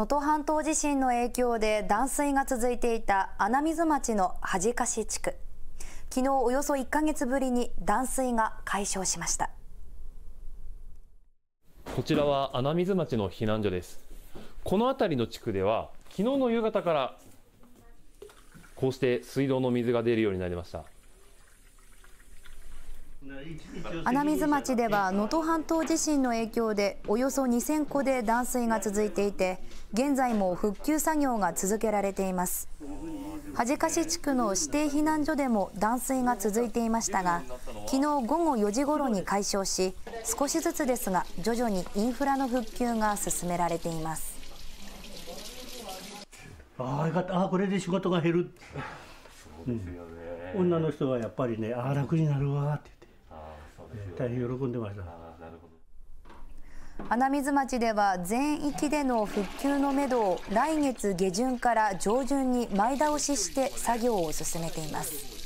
能登半島地震の影響で断水が続いていた穴水町の恥かし地区昨日およそ1か月ぶりに断水が解消しましたこちらは穴水町の避難所ですこの辺りの地区では昨日の夕方からこうして水道の水が出るようになりました穴水町では能登半島地震の影響でおよそ2000戸で断水が続いていて現在も復旧作業が続けられています恥かし地区の指定避難所でも断水が続いていましたが昨日午後4時ごろに解消し少しずつですが徐々にインフラの復旧が進められていますああこれで仕事が減る、うん、女の人はやっぱりねああ楽になるわって大変喜んでました花水町では全域での復旧のめどを来月下旬から上旬に前倒しして作業を進めています